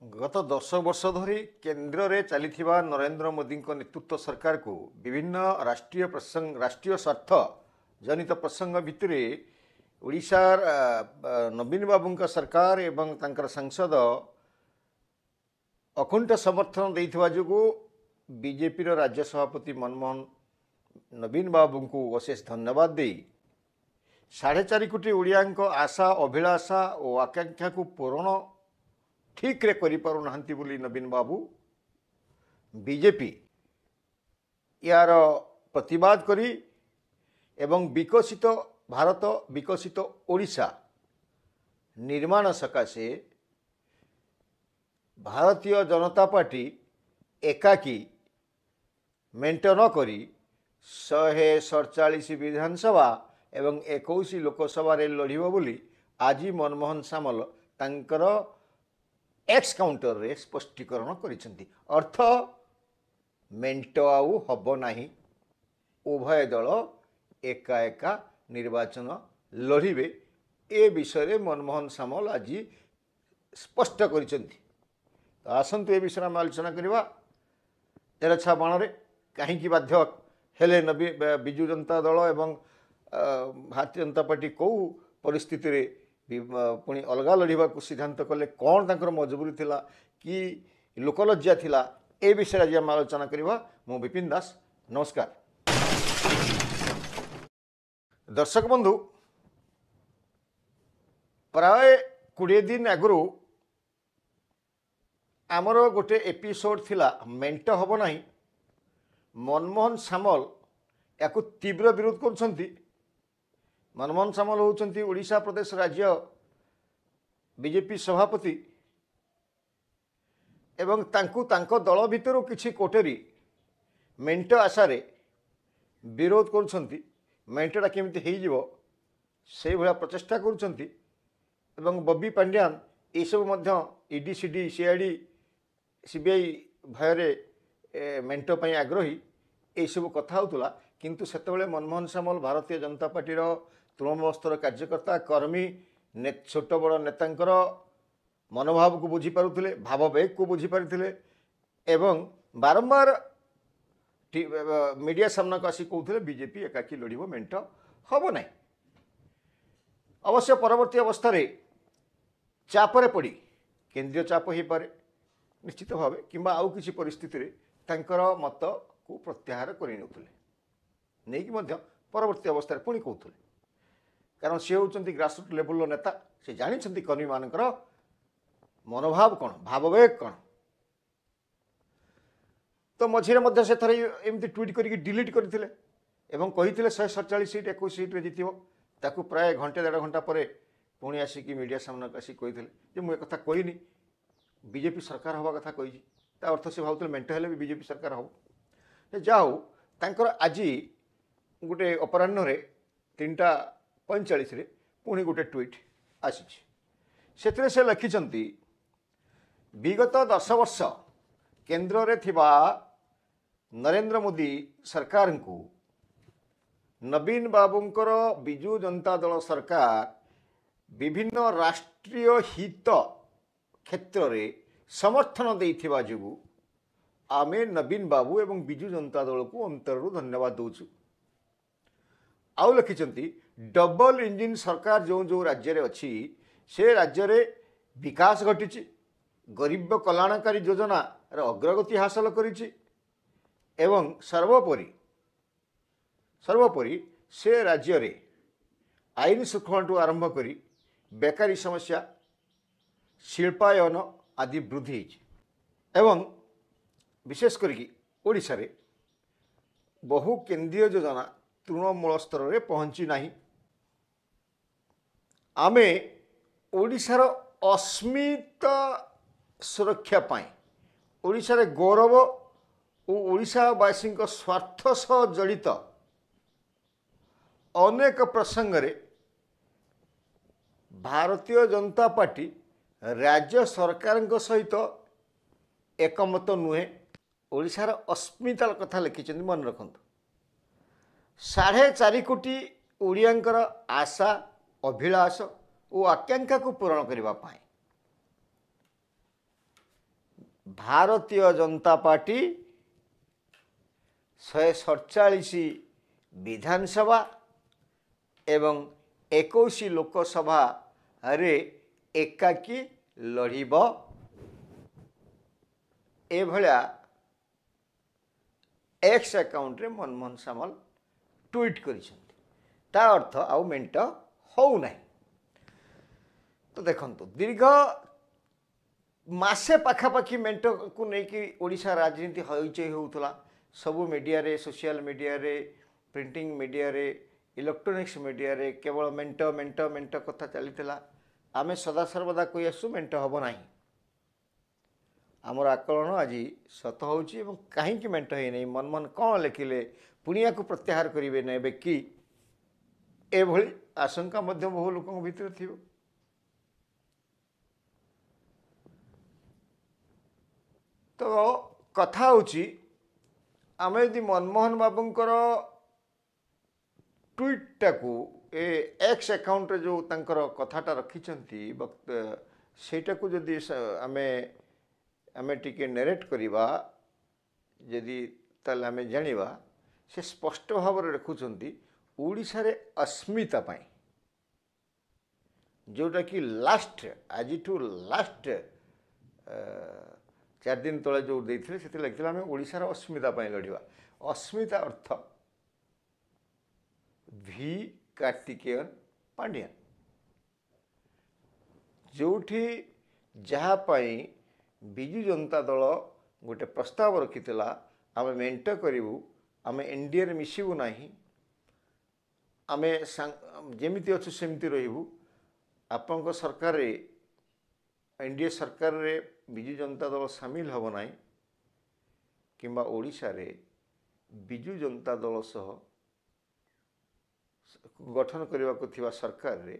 ଗତ ଦଶ ବର୍ଷ ଧରି କେନ୍ଦ୍ରରେ ଚାଲିଥିବା ନରେନ୍ଦ୍ର ମୋଦିଙ୍କ ନେତୃତ୍ୱ ସରକାରକୁ ବିଭିନ୍ନ ରାଷ୍ଟ୍ରୀୟ ପ୍ରସଙ୍ଗ ରାଷ୍ଟ୍ରୀୟ ସ୍ୱାର୍ଥ ଜନିତ ପ୍ରସଙ୍ଗ ଭିତରେ ଓଡ଼ିଶାର ନବୀନ ବାବୁଙ୍କ ସରକାର ଏବଂ ତାଙ୍କର ସାଂସଦ ଅକୁଣ୍ଠ ସମର୍ଥନ ଦେଇଥିବା ଯୋଗୁଁ ବିଜେପିର ରାଜ୍ୟ ସଭାପତି ମନମୋହନ ନବୀନ ବାବୁଙ୍କୁ ଅଶେଷ ଧନ୍ୟବାଦ ଦେଇ ସାଢ଼େ ଚାରି କୋଟି ଓଡ଼ିଆଙ୍କ ଆଶା ଅଭିଳାଷା ଓ ଆକାଂକ୍ଷାକୁ ପୂରଣ ଠିକ୍ରେ କରିପାରୁନାହାନ୍ତି ବୋଲି ନବୀନ ବାବୁ ବିଜେପି ଏହାର ପ୍ରତିବାଦ କରି ଏବଂ ବିକଶିତ ଭାରତ ବିକଶିତ ଓଡ଼ିଶା ନିର୍ମାଣ ସକାଶେ ଭାରତୀୟ ଜନତା ପାର୍ଟି ଏକାକୀ ମେଣ୍ଟ ନ କରି ଶହେ ସଡ଼ଚାଳିଶ ବିଧାନସଭା ଏବଂ ଏକୋଇଶ ଲୋକସଭାରେ ଲଢ଼ିବ ବୋଲି ଆଜି ମନମୋହନ ସାମଲ ତାଙ୍କର ଏକ୍ସ କାଉଣ୍ଟରରେ ସ୍ପଷ୍ଟୀକରଣ କରିଛନ୍ତି ଅର୍ଥ ମେଣ୍ଟ ଆଉ ହେବ ନାହିଁ ଉଭୟ ଦଳ ଏକା ଏକା ନିର୍ବାଚନ ଲଢ଼ିବେ ଏ ବିଷୟରେ ମନମୋହନ ସାମଲ ଆଜି ସ୍ପଷ୍ଟ କରିଛନ୍ତି ତ ଆସନ୍ତୁ ଏ ବିଷୟରେ ଆମେ ଆଲୋଚନା କରିବା ତେରଛା ବାଣରେ କାହିଁକି ବାଧ୍ୟ ହେଲେ ନବୀ ବିଜୁ ଜନତା ଦଳ ଏବଂ ଭାରତୀୟ ଜନତା ପାର୍ଟି କେଉଁ ପରିସ୍ଥିତିରେ ପୁଣି ଅଲଗା ଲଢ଼ିବାକୁ ସିଦ୍ଧାନ୍ତ କଲେ କ'ଣ ତାଙ୍କର ମଜବୁରୀ ଥିଲା କି ଲୋକଲଜ୍ଜା ଥିଲା ଏ ବିଷୟରେ ଆଜି ଆମେ ଆଲୋଚନା କରିବା ମୁଁ ବିପିନ ଦାସ ନମସ୍କାର ଦର୍ଶକ ବନ୍ଧୁ ପ୍ରାୟ କୋଡ଼ିଏ ଦିନ ଆଗରୁ ଆମର ଗୋଟିଏ ଏପିସୋଡ଼ ଥିଲା ମେଣ୍ଟ ହେବ ନାହିଁ ମନମୋହନ ସାମଲ ୟାକୁ ତୀବ୍ର ବିରୋଧ କରୁଛନ୍ତି ମନମୋହନ ସାମଲ ହେଉଛନ୍ତି ଓଡ଼ିଶା ପ୍ରଦେଶ ରାଜ୍ୟ ବିଜେପି ସଭାପତି ଏବଂ ତାଙ୍କୁ ତାଙ୍କ ଦଳ ଭିତରୁ କିଛି କୋଟରୀ ମେଣ୍ଟ ଆଶାରେ ବିରୋଧ କରୁଛନ୍ତି ମେଣ୍ଟଟା କେମିତି ହେଇଯିବ ସେଇଭଳିଆ ପ୍ରଚେଷ୍ଟା କରୁଛନ୍ତି ଏବଂ ବବି ପାଣ୍ଡିଆନ୍ ଏସବୁ ମଧ୍ୟ E D C D C I D C B I ଭୟରେ ମେଣ୍ଟ ପାଇଁ ଆଗ୍ରହୀ ଏଇସବୁ କଥା ହେଉଥିଲା କିନ୍ତୁ ସେତେବେଳେ ମନମୋହନ ସାମଲ ଭାରତୀୟ ଜନତା ପାର୍ଟିର ତୃଣମୂଳ ସ୍ତର କାର୍ଯ୍ୟକର୍ତ୍ତା କର୍ମୀ ଛୋଟ ବଡ଼ ନେତାଙ୍କର ମନୋଭାବକୁ ବୁଝିପାରୁଥିଲେ ଭାବବେଗକୁ ବୁଝିପାରିଥିଲେ ଏବଂ ବାରମ୍ବାର ମିଡ଼ିଆ ସାମ୍ନାକୁ ଆସି କହୁଥିଲେ ବିଜେପି ଏକାକୀ ଲୋଡ଼ିବ ମେଣ୍ଟ ହେବ ନାହିଁ ଅବଶ୍ୟ ପରବର୍ତ୍ତୀ ଅବସ୍ଥାରେ ଚାପରେ ପଡ଼ି କେନ୍ଦ୍ରୀୟ ଚାପ ହୋଇପାରେ ନିଶ୍ଚିତ ଭାବେ କିମ୍ବା ଆଉ କିଛି ପରିସ୍ଥିତିରେ ତାଙ୍କର ମତକୁ ପ୍ରତ୍ୟାହାର କରିନେଉଥିଲେ ନେଇକି ମଧ୍ୟ ପରବର୍ତ୍ତୀ ଅବସ୍ଥାରେ ପୁଣି କହୁଥିଲେ କାରଣ ସେ ହେଉଛନ୍ତି ଗ୍ରାସରୁଟ୍ ଲେବୁଲ୍ର ନେତା ସେ ଜାଣିଛନ୍ତି କର୍ମୀମାନଙ୍କର ମନୋଭାବ କ'ଣ ଭାବବେଗ କ'ଣ ତ ମଝିରେ ମଧ୍ୟ ସେଥିରେ ଏମିତି ଟ୍ୱିଟ୍ କରିକି ଡିଲିଟ୍ କରିଥିଲେ ଏବଂ କହିଥିଲେ ଶହେ ସତଚାଳିଶ ସିଟ୍ ଏକୋଇଶ ସିଟ୍ରେ ଜିତିବ ତାକୁ ପ୍ରାୟ ଘଣ୍ଟେ ଦେଢ଼ ଘଣ୍ଟା ପରେ ପୁଣି ଆସିକି ମିଡ଼ିଆ ସାମ୍ନାକୁ ଆସିକି କହିଥିଲେ ଯେ ମୁଁ ଏକଥା କହିନି ବିଜେପି ସରକାର ହେବା କଥା କହିଛି ତା ଅର୍ଥ ସେ ଭାବୁଥିଲେ ମେଣ୍ଟ ହେଲେ ବି ବିଜେପି ସରକାର ହେବ ଯାହା ହଉ ତାଙ୍କର ଆଜି ଗୋଟେ ଅପରାହ୍ନରେ ତିନିଟା ପଇଁଚାଳିଶରେ ପୁଣି ଗୋଟେ ଟ୍ୱିଟ୍ ଆସିଛି ସେଥିରେ ସେ ଲେଖିଛନ୍ତି ବିଗତ ଦଶ ବର୍ଷ କେନ୍ଦ୍ରରେ ଥିବା ନରେନ୍ଦ୍ର ମୋଦି ସରକାରଙ୍କୁ ନବୀନ ବାବୁଙ୍କର ବିଜୁ ଜନତା ଦଳ ସରକାର ବିଭିନ୍ନ ରାଷ୍ଟ୍ରୀୟ ହିତ କ୍ଷେତ୍ରରେ ସମର୍ଥନ ଦେଇଥିବା ଯୋଗୁଁ ଆମେ ନବୀନ ବାବୁ ଏବଂ ବିଜୁ ଜନତା ଦଳକୁ ଅନ୍ତରରୁ ଧନ୍ୟବାଦ ଦେଉଛୁ ଆଉ ଲେଖିଛନ୍ତି ଡବଲ ଇଞ୍ଜିନ୍ ସରକାର ଯେଉଁ ଯେଉଁ ରାଜ୍ୟରେ ଅଛି ସେ ରାଜ୍ୟରେ ବିକାଶ ଘଟିଛି ଗରିବ କଲ୍ୟାଣକାରୀ ଯୋଜନାର ଅଗ୍ରଗତି ହାସଲ କରିଛି ଏବଂ ସର୍ବୋପରି ସର୍ବୋପରି ସେ ରାଜ୍ୟରେ ଆଇନ ଶୃଙ୍ଖଳାଠୁ ଆରମ୍ଭ କରି ବେକାରୀ ସମସ୍ୟା ଶିଳ୍ପାୟନ ଆଦି ବୃଦ୍ଧି ହୋଇଛି ଏବଂ ବିଶେଷ କରିକି ଓଡ଼ିଶାରେ ବହୁ କେନ୍ଦ୍ରୀୟ ଯୋଜନା ତୃଣମୂଳ ସ୍ତରରେ ପହଞ୍ଚି ନାହିଁ ଆମେ ଓଡ଼ିଶାର ଅସ୍ମିତା ସୁରକ୍ଷା ପାଇଁ ଓଡ଼ିଶାରେ ଗୌରବ ଓ ଓଡ଼ିଶାବାସୀଙ୍କ ସ୍ୱାର୍ଥ ସହ ଜଡ଼ିତ ଅନେକ ପ୍ରସଙ୍ଗରେ ଭାରତୀୟ ଜନତା ପାର୍ଟି ରାଜ୍ୟ ସରକାରଙ୍କ ସହିତ ଏକମତ ନୁହେଁ ଓଡ଼ିଶାର ଅସ୍ମିତାର କଥା ଲେଖିଛନ୍ତି ମନେ ରଖନ୍ତୁ ସାଢ଼େ ଚାରି କୋଟି ଓଡ଼ିଆଙ୍କର ଆଶା ଅଭିଳାଷ ଓ ଆକାଂକ୍ଷାକୁ ପୂରଣ କରିବା ପାଇଁ ଭାରତୀୟ ଜନତା ପାର୍ଟି ଶହେ ସତଚାଳିଶ ବିଧାନସଭା ଏବଂ ଏକୋଇଶ ଲୋକସଭାରେ ଏକାକୀ ଲଢ଼ିବ ଏଭଳିଆ ଏକ୍ସ ଆକାଉଣ୍ଟରେ ମନମୋହନ ସାମଲ ଟ୍ୱିଟ୍ କରିଛନ୍ତି ତା ଅର୍ଥ ଆଉ ମେଣ୍ଟ ହେଉନାହିଁ ତ ଦେଖନ୍ତୁ ଦୀର୍ଘ ମାସେ ପାଖାପାଖି ମେଣ୍ଟକୁ ନେଇକି ଓଡ଼ିଶା ରାଜନୀତି ହଇଚଇ ହେଉଥିଲା ସବୁ ମିଡ଼ିଆରେ ସୋସିଆଲ ମିଡ଼ିଆରେ ପ୍ରିଣ୍ଟିଂ ମିଡ଼ିଆରେ ଇଲେକ୍ଟ୍ରୋନିକ୍ସ ମିଡ଼ିଆରେ କେବଳ ମେଣ୍ଟ ମେଣ୍ଟ ମେଣ୍ଟ କଥା ଚାଲିଥିଲା ଆମେ ସଦାସର୍ବଦା କହିଆସୁ ମେଣ୍ଟ ହେବ ନାହିଁ ଆମର ଆକଳନ ଆଜି ସତ ହେଉଛି ଏବଂ କାହିଁକି ମେଣ୍ଟ ହେଇନାହିଁ ମନମୋହନ କ'ଣ ଲେଖିଲେ ପୁଣିଆକୁ ପ୍ରତ୍ୟାହାର କରିବେ ନା ଏବେ କି ଏଭଳି ଆଶଙ୍କା ମଧ୍ୟ ବହୁ ଲୋକଙ୍କ ଭିତରେ ଥିବ ତ କଥା ହେଉଛି ଆମେ ଯଦି ମନମୋହନ ବାବୁଙ୍କର ଟୁଇଟ୍ଟାକୁ ଏ ଏକ୍ସ ଆକାଉଣ୍ଟରେ ଯେଉଁ ତାଙ୍କର କଥାଟା ରଖିଛନ୍ତି ସେଇଟାକୁ ଯଦି ଆମେ ଆମେ ଟିକେ ନେରେଟ୍ କରିବା ଯଦି ତାହେଲେ ଆମେ ଜାଣିବା ସେ ସ୍ପଷ୍ଟ ଭାବରେ ରଖୁଛନ୍ତି ଓଡ଼ିଶାରେ ଅସ୍ମିତା ପାଇଁ ଯେଉଁଟାକି ଲାଷ୍ଟ ଆଜିଠୁ ଲାଷ୍ଟ ଚାରି ଦିନ ତଳେ ଯେଉଁ ଦେଇଥିଲେ ସେଥିରେ ଲେଖିଥିଲେ ଆମେ ଓଡ଼ିଶାର ଅସ୍ମିତା ପାଇଁ ଲଢ଼ିବା ଅସ୍ମିତା ଅର୍ଥ ଭି କାର୍ତ୍ତିକେୟନ ପାଣ୍ଡିଆନ ଯେଉଁଠି ଯାହା ପାଇଁ ବିଜୁ ଜନତା ଦଳ ଗୋଟେ ପ୍ରସ୍ତାବ ରଖିଥିଲା ଆମେ ମେଣ୍ଟ କରିବୁ ଆମେ ଏନ୍ଡିଏରେ ମିଶିବୁ ନାହିଁ ଆମେ ଯେମିତି ଅଛୁ ସେମିତି ରହିବୁ ଆପଣଙ୍କ ସରକାରରେ ଏନ୍ ଡି ଏ ସରକାରରେ ବିଜୁ ଜନତା ଦଳ ସାମିଲ ହେବ ନାହିଁ କିମ୍ବା ଓଡ଼ିଶାରେ ବିଜୁ ଜନତା ଦଳ ସହ ଗଠନ କରିବାକୁ ଥିବା ସରକାରରେ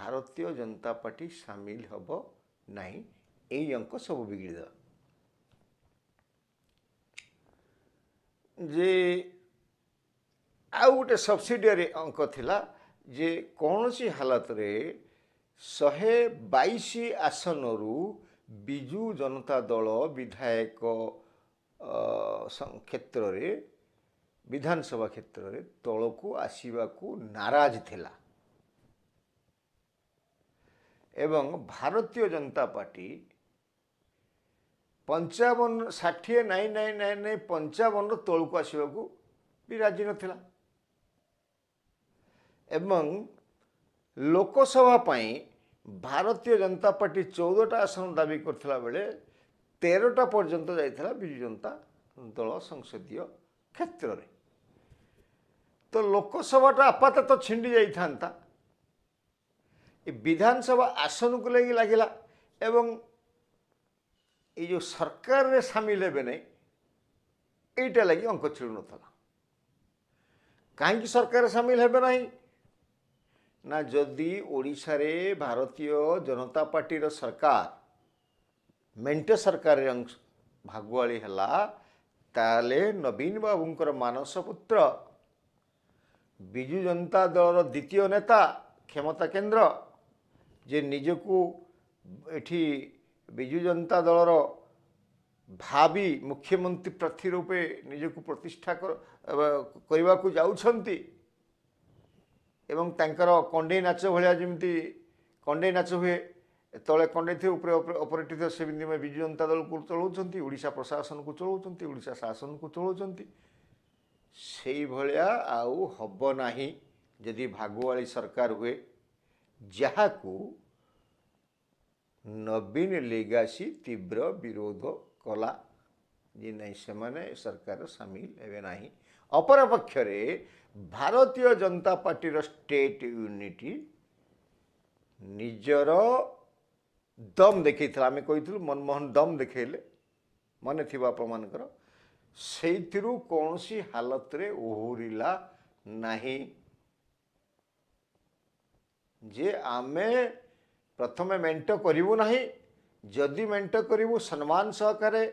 ଭାରତୀୟ ଜନତା ପାର୍ଟି ସାମିଲ ହେବ ନାହିଁ ଏଇ ଅଙ୍କ ସବୁ ବିଗିଡ଼ିଦେବା ଯେ ଆଉ ଗୋଟେ ସବସିଡ଼ିଆରୀ ଅଙ୍କ ଥିଲା ଯେ କୌଣସି ହାଲତରେ ଶହେ ବାଇଶ ଆସନରୁ ବିଜୁ ଜନତା ଦଳ ବିଧାୟକ କ୍ଷେତ୍ରରେ ବିଧାନସଭା କ୍ଷେତ୍ରରେ ତଳକୁ ଆସିବାକୁ ନାରାଜ ଥିଲା ଏବଂ ଭାରତୀୟ ଜନତା ପାର୍ଟି ପଞ୍ଚାବନ ଷାଠିଏ ନାଇଁ ନାଇଁ ନାଇଁ ନାଇଁ ପଞ୍ଚାବନର ତଳକୁ ଆସିବାକୁ ବି ରାଜି ନଥିଲା ଏବଂ ଲୋକସଭା ପାଇଁ ଭାରତୀୟ ଜନତା ପାର୍ଟି ଚଉଦଟା ଆସନ ଦାବି କରିଥିଲା ବେଳେ ତେରଟା ପର୍ଯ୍ୟନ୍ତ ଯାଇଥିଲା ବିଜୁ ଜନତା ଦଳ ସଂସଦୀୟ କ୍ଷେତ୍ରରେ ତ ଲୋକସଭାଟା ଆପାତତଃ ଛିଣ୍ଡି ଯାଇଥାନ୍ତା ଏ ବିଧାନସଭା ଆସନକୁ ନେଇକି ଲାଗିଲା ଏବଂ ଏ ଯେଉଁ ସରକାରରେ ସାମିଲ ହେବେ ନାହିଁ ଏଇଟା ଲାଗି ଅଙ୍କ ଛିଡ଼ୁନଥିଲା କାହିଁକି ସରକାରରେ ସାମିଲ ହେବେ ନାହିଁ ନା ଯଦି ଓଡ଼ିଶାରେ ଭାରତୀୟ ଜନତା ପାର୍ଟିର ସରକାର ମେଣ୍ଟ ସରକାରରେ ଭାଗୁଆଳି ହେଲା ତାହେଲେ ନବୀନ ବାବୁଙ୍କର ମାନସପୁତ୍ର ବିଜୁ ଜନତା ଦଳର ଦ୍ୱିତୀୟ ନେତା କ୍ଷମତା କେନ୍ଦ୍ର ଯେ ନିଜକୁ ଏଠି ବିଜୁ ଜନତା ଦଳର ଭାବି ମୁଖ୍ୟମନ୍ତ୍ରୀ ପ୍ରାର୍ଥୀ ରୂପେ ନିଜକୁ ପ୍ରତିଷ୍ଠା କରିବାକୁ ଯାଉଛନ୍ତି ଏବଂ ତାଙ୍କର କଣ୍ଢେଇ ନାଚ ଭଳିଆ ଯେମିତି କଣ୍ଢେଇ ନାଚ ହୁଏ ତଳେ କଣ୍ଢେଇ ଥିବ ଉପରେ ଅପରେଟ ଥିବ ସେମିତି ବିଜୁ ଜନତା ଦଳକୁ ଚଳାଉଛନ୍ତି ଓଡ଼ିଶା ପ୍ରଶାସନକୁ ଚଳାଉଛନ୍ତି ଓଡ଼ିଶା ଶାସନକୁ ଚଳାଉଛନ୍ତି ସେଇଭଳିଆ ଆଉ ହେବ ନାହିଁ ଯଦି ଭାଗୁଆଳି ସରକାର ହୁଏ ଯାହାକୁ ନବୀନ ଲେଗାସି ତୀବ୍ର ବିରୋଧ କଲା ଯେ ନାହିଁ ସେମାନେ ସରକାର ସାମିଲ ହେବେ ନାହିଁ ଅପରପକ୍ଷରେ ଭାରତୀୟ ଜନତା ପାର୍ଟିର ଷ୍ଟେଟ୍ ୟୁନିଟି ନିଜର ଦମ୍ ଦେଖାଇଥିଲା ଆମେ କହିଥିଲୁ ମନମୋହନ ଦମ୍ ଦେଖେଇଲେ ମନେ ଥିବ ଆପଣମାନଙ୍କର ସେଇଥିରୁ କୌଣସି ହାଲତରେ ଓହରିଲା ନାହିଁ ଯେ ଆମେ ପ୍ରଥମେ ମେଣ୍ଟ କରିବୁ ନାହିଁ ଯଦି ମେଣ୍ଟ କରିବୁ ସମ୍ମାନ ସହକାରେ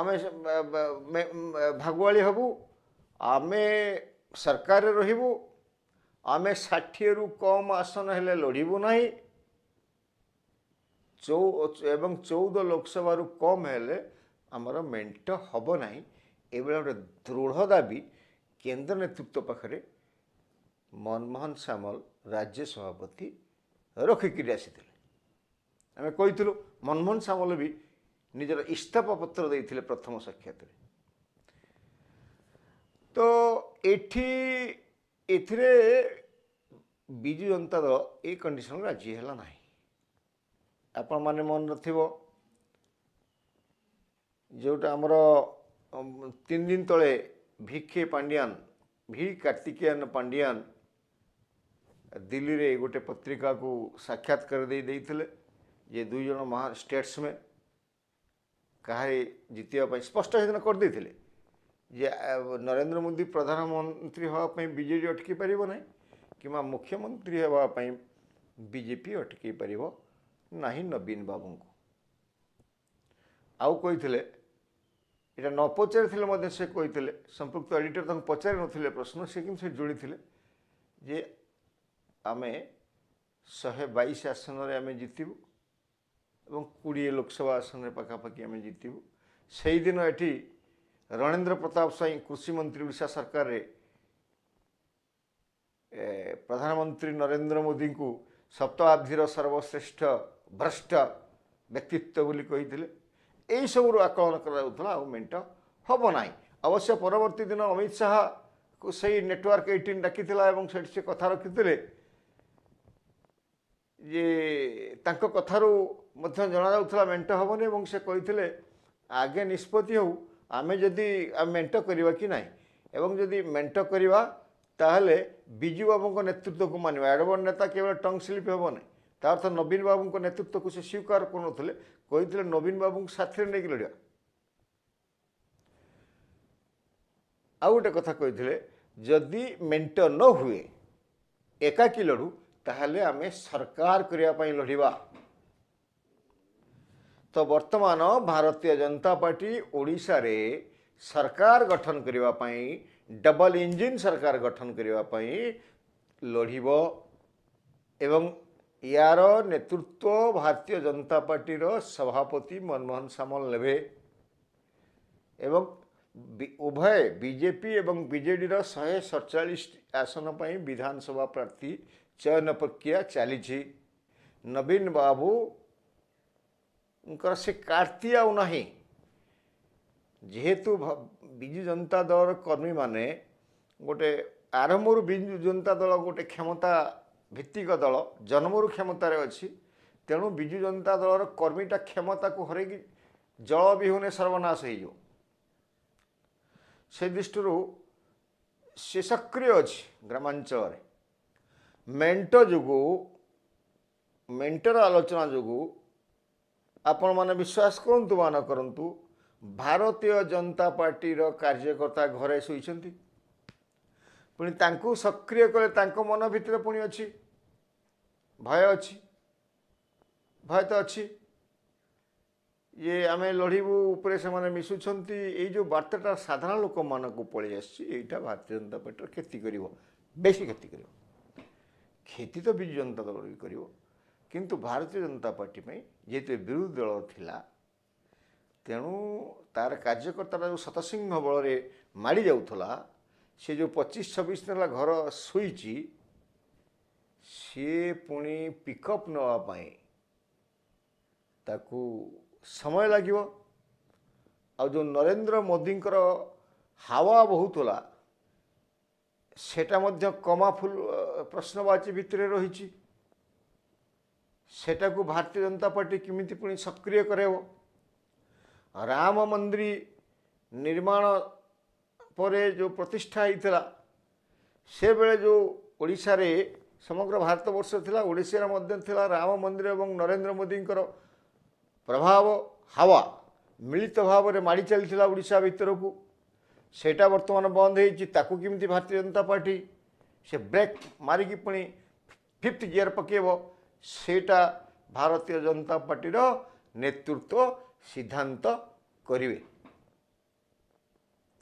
ଆମେ ଭାଗୁଆଳି ହେବୁ ଆମେ ସରକାରରେ ରହିବୁ ଆମେ ଷାଠିଏରୁ କମ୍ ଆସନ ହେଲେ ଲଢ଼ିବୁ ନାହିଁ ଚଉ ଏବଂ ଚଉଦ ଲୋକସଭାରୁ କମ୍ ହେଲେ ଆମର ମେଣ୍ଟ ହେବ ନାହିଁ ଏଭଳି ଗୋଟେ ଦୃଢ଼ ଦାବି କେନ୍ଦ୍ର ନେତୃତ୍ୱ ପାଖରେ ମନମୋହନ ସାମଲ ରାଜ୍ୟ ସଭାପତି ରଖିକିରି ଆସିଥିଲେ ଆମେ କହିଥିଲୁ ମନମୋହନ ସାମଲ ବି ନିଜର ଇସ୍ତଫାପତ୍ର ଦେଇଥିଲେ ପ୍ରଥମ ସାକ୍ଷାତରେ ତ ଏଠି ଏଥିରେ ବିଜୁ ଜନତା ଦଳ ଏ କଣ୍ଡିସନ୍ ରାଜି ହେଲା ନାହିଁ ଆପଣମାନେ ମନେ ରଖିବ ଯେଉଁଟା ଆମର ତିନି ଦିନ ତଳେ ଭି କେ ପାଣ୍ଡିଆନ ଭି କାର୍ତ୍ତିକେୟନ ପାଣ୍ଡିଆନ ଦିଲ୍ଲୀରେ ଗୋଟେ ପତ୍ରିକାକୁ ସାକ୍ଷାତ କରିଦେଇ ଦେଇଥିଲେ ଯେ ଦୁଇ ଜଣ ମହା ଷ୍ଟେଟ୍ସମ୍ୟାନ୍ କାହାରି ଜିତିବା ପାଇଁ ସ୍ପଷ୍ଟ ସେଦିନ କରିଦେଇଥିଲେ ଯେ ନରେନ୍ଦ୍ର ମୋଦି ପ୍ରଧାନମନ୍ତ୍ରୀ ହେବା ପାଇଁ ବିଜେଡ଼ି ଅଟକି ପାରିବ ନାହିଁ କିମ୍ବା ମୁଖ୍ୟମନ୍ତ୍ରୀ ହେବା ପାଇଁ ବିଜେପି ଅଟକି ପାରିବ ନାହିଁ ନବୀନ ବାବୁଙ୍କୁ ଆଉ କହିଥିଲେ ଏଇଟା ନ ପଚାରିଥିଲେ ମଧ୍ୟ ସେ କହିଥିଲେ ସମ୍ପୃକ୍ତ ଏଡ଼ିଟର ତାଙ୍କୁ ପଚାରି ନଥିଲେ ପ୍ରଶ୍ନ ସେ କିନ୍ତୁ ସେ ଯୋଡ଼ିଥିଲେ ଯେ ଆମେ ଶହେ ବାଇଶ ଆସନରେ ଆମେ ଜିତିବୁ ଏବଂ କୋଡ଼ିଏ ଲୋକସଭା ଆସନରେ ପାଖାପାଖି ଆମେ ଜିତିବୁ ସେହିଦିନ ଏଠି ରଣେନ୍ଦ୍ର ପ୍ରତାପ ସ୍ୱାଇଁ କୃଷିମନ୍ତ୍ରୀ ଓଡ଼ିଶା ସରକାରରେ ପ୍ରଧାନମନ୍ତ୍ରୀ ନରେନ୍ଦ୍ର ମୋଦିଙ୍କୁ ସପ୍ତାବ୍ଧିର ସର୍ବଶ୍ରେଷ୍ଠ ଭ୍ରଷ୍ଟ ବ୍ୟକ୍ତିତ୍ୱ ବୋଲି କହିଥିଲେ ଏହିସବୁରୁ ଆକଳନ କରାଯାଉଥିଲା ଆଉ ମେଣ୍ଟ ହେବ ନାହିଁ ଅବଶ୍ୟ ପରବର୍ତ୍ତୀ ଦିନ ଅମିତ ଶାହାକୁ ସେଇ ନେଟୱାର୍କ ଏଇଟିନ୍ ଡାକିଥିଲା ଏବଂ ସେଠି ସେ କଥା ରଖିଥିଲେ ଯେ ତାଙ୍କ କଥାରୁ ମଧ୍ୟ ଜଣାଯାଉଥିଲା ମେଣ୍ଟ ହେବନି ଏବଂ ସେ କହିଥିଲେ ଆଗେ ନିଷ୍ପତ୍ତି ହେଉ ଆମେ ଯଦି ଆମେ ମେଣ୍ଟ କରିବା କି ନାହିଁ ଏବଂ ଯଦି ମେଣ୍ଟ କରିବା ତାହେଲେ ବିଜୁ ବାବୁଙ୍କ ନେତୃତ୍ୱକୁ ମାନିବା ବଡ଼ ନେତା କେବଳ ଟଙ୍ଗ୍ ସ୍ଲିପ୍ ହେବ ନାହିଁ ତା ଅର୍ଥ ନବୀନ ବାବୁଙ୍କ ନେତୃତ୍ୱକୁ ସେ ସ୍ୱୀକାର କରୁନଥିଲେ କହିଥିଲେ ନବୀନ ବାବୁଙ୍କୁ ସାଥିରେ ନେଇକି ଲଢ଼ିବା ଆଉ ଗୋଟେ କଥା କହିଥିଲେ ଯଦି ମେଣ୍ଟ ନ ହୁଏ ଏକାକୀ ଲଢ଼ୁ তাহলে আমি সরকার করিয়া পই লড়াইবা তো বর্তমান ভারতীয় জনতা পার্টি ওড়িশা রে সরকার গঠন করবা পই ডাবল ইঞ্জিন সরকার গঠন করবা পই লড়াইব এবং ইয়ারো নেতৃত্ব ভারতীয় জনতা পার্টি র সভাপতি মনমোহন সামল লেবে এবং উভয় বিজেপি এবং বিজেডি র 147 আসন পই বিধানসভা প্রার্থী ଚୟନ ପ୍ରକ୍ରିୟା ଚାଲିଛି ନବୀନ ବାବୁଙ୍କର ସେ କାର୍ତ୍ତି ଆଉ ନାହିଁ ଯେହେତୁ ବିଜୁ ଜନତା ଦଳର କର୍ମୀମାନେ ଗୋଟେ ଆରମ୍ଭରୁ ବିଜୁ ଜନତା ଦଳ ଗୋଟେ କ୍ଷମତା ଭିତ୍ତିକ ଦଳ ଜନ୍ମରୁ କ୍ଷମତାରେ ଅଛି ତେଣୁ ବିଜୁ ଜନତା ଦଳର କର୍ମୀଟା କ୍ଷମତାକୁ ହରେଇକି ଜଳ ବିହୁନେ ସର୍ବନାଶ ହେଇଯିବ ସେ ଦୃଷ୍ଟିରୁ ସେ ସକ୍ରିୟ ଅଛି ଗ୍ରାମାଞ୍ଚଳରେ ମେଣ୍ଟ ଯୋଗୁଁ ମେଣ୍ଟର ଆଲୋଚନା ଯୋଗୁଁ ଆପଣମାନେ ବିଶ୍ୱାସ କରନ୍ତୁ ବା କରନ୍ତୁ ଭାରତୀୟ ଜନତା ପାର୍ଟିର କାର୍ଯ୍ୟକର୍ତ୍ତା ଘରେ ଶୋଇଛନ୍ତି ପୁଣି ତାଙ୍କୁ ସକ୍ରିୟ କଲେ ତାଙ୍କ ମନ ଭିତରେ ପୁଣି ଅଛି ଭୟ ଅଛି ଭୟ ତ ଅଛି ଇଏ ଆମେ ଲଢ଼ିବୁ ଉପରେ ସେମାନେ ମିଶୁଛନ୍ତି ଏଇ ଯେଉଁ ବାର୍ତ୍ତାଟା ସାଧାରଣ ଲୋକମାନଙ୍କୁ ପଳେଇ ଆସିଛି ଏଇଟା ଭାରତୀୟ ଜନତା ପାର୍ଟିର କ୍ଷତି କରିବ ବେଶୀ କ୍ଷତି କରିବ କ୍ଷତି ତ ବିଜୁ ଜନତା ଦଳ ବି କରିବ କିନ୍ତୁ ଭାରତୀୟ ଜନତା ପାର୍ଟି ପାଇଁ ଯେହେତୁ ବିରୋଧୀ ଦଳ ଥିଲା ତେଣୁ ତାର କାର୍ଯ୍ୟକର୍ତ୍ତାଟା ଯେଉଁ ଶତସିଂହ ବଳରେ ମାଡ଼ି ଯାଉଥିଲା ସେ ଯେଉଁ ପଚିଶ ଛବିଶ ଦିନ ହେଲା ଘର ଶୋଇଛି ସିଏ ପୁଣି ପିକଅପ୍ ନେବା ପାଇଁ ତାକୁ ସମୟ ଲାଗିବ ଆଉ ଯେଉଁ ନରେନ୍ଦ୍ର ମୋଦିଙ୍କର ହାୱା ବହୁଥିଲା ସେଟା ମଧ୍ୟ କମା ଫୁଲ ପ୍ରଶ୍ନବାଚୀ ଭିତରେ ରହିଛି ସେଟାକୁ ଭାରତୀୟ ଜନତା ପାର୍ଟି କେମିତି ପୁଣି ସକ୍ରିୟ କରାଇବ ରାମ ମନ୍ଦିର ନିର୍ମାଣ ପରେ ଯେଉଁ ପ୍ରତିଷ୍ଠା ହୋଇଥିଲା ସେବେଳେ ଯେଉଁ ଓଡ଼ିଶାରେ ସମଗ୍ର ଭାରତବର୍ଷ ଥିଲା ଓଡ଼ିଶାରେ ମଧ୍ୟ ଥିଲା ରାମ ମନ୍ଦିର ଏବଂ ନରେନ୍ଦ୍ର ମୋଦିଙ୍କର ପ୍ରଭାବ ହାୱା ମିଳିତ ଭାବରେ ମାଡ଼ି ଚାଲିଥିଲା ଓଡ଼ିଶା ଭିତରକୁ ସେଇଟା ବର୍ତ୍ତମାନ ବନ୍ଦ ହେଇଛି ତାକୁ କେମିତି ଭାରତୀୟ ଜନତା ପାର୍ଟି ସେ ବ୍ରେକ୍ ମାରିକି ପୁଣି ଫିଫ୍ଥ ଗିଅର୍ ପକାଇବ ସେଇଟା ଭାରତୀୟ ଜନତା ପାର୍ଟିର ନେତୃତ୍ୱ ସିଦ୍ଧାନ୍ତ କରିବେ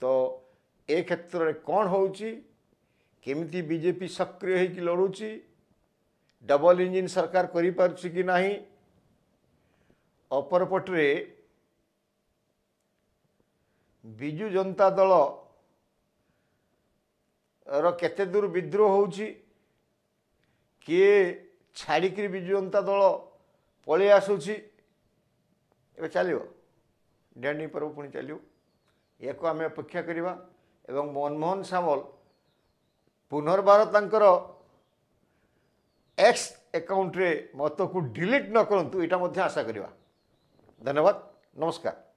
ତ ଏ କ୍ଷେତ୍ରରେ କ'ଣ ହେଉଛି କେମିତି ବିଜେପି ସକ୍ରିୟ ହୋଇକି ଲଢ଼ୁଛି ଡବଲ ଇଞ୍ଜିନ୍ ସରକାର କରିପାରୁଛି କି ନାହିଁ ଅପରପଟରେ ବିଜୁ ଜନତା ଦଳର କେତେ ଦୂର ବିଦ୍ରୋହ ହେଉଛି କିଏ ଛାଡ଼ିକିରି ବିଜୁ ଜନତା ଦଳ ପଳେଇ ଆସୁଛି ଏବେ ଚାଲିବ ଡେଣ୍ଡି ପର୍ବ ପୁଣି ଚାଲିବ ଏହାକୁ ଆମେ ଅପେକ୍ଷା କରିବା ଏବଂ ମନମୋହନ ସାମଲ ପୁନର୍ବାର ତାଙ୍କର ଏକ୍ସ ଏକାଉଣ୍ଟରେ ମତକୁ ଡିଲିଟ୍ ନ କରନ୍ତୁ ଏଇଟା ମଧ୍ୟ ଆଶା କରିବା ଧନ୍ୟବାଦ ନମସ୍କାର